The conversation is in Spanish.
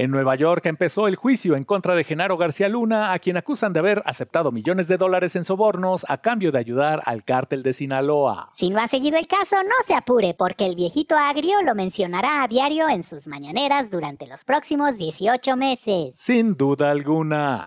En Nueva York empezó el juicio en contra de Genaro García Luna, a quien acusan de haber aceptado millones de dólares en sobornos a cambio de ayudar al cártel de Sinaloa. Si no ha seguido el caso, no se apure, porque el viejito agrio lo mencionará a diario en sus mañaneras durante los próximos 18 meses. Sin duda alguna.